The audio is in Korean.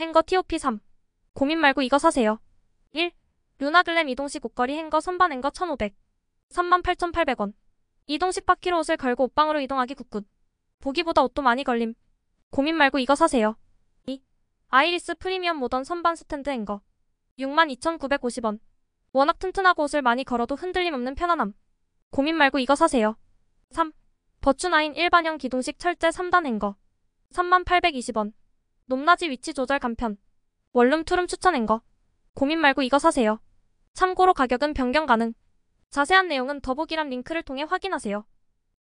행거 TOP 3. 고민 말고 이거 사세요. 1. 루나글램 이동식 옷걸이 행거 선반 행거 1500. 38,800원. 이동식 바퀴로 옷을 걸고 옷방으로 이동하기 굿굿. 보기보다 옷도 많이 걸림. 고민 말고 이거 사세요. 2. 아이리스 프리미엄 모던 선반 스탠드 행거. 62,950원. 워낙 튼튼하고 옷을 많이 걸어도 흔들림 없는 편안함. 고민 말고 이거 사세요. 3. 버추나인 일반형 기동식 철제 3단 행거. 38,820원. 높낮이 위치 조절 간편 원룸 투룸 추천 앵거 고민 말고 이거 사세요. 참고로 가격은 변경 가능. 자세한 내용은 더보기란 링크를 통해 확인하세요.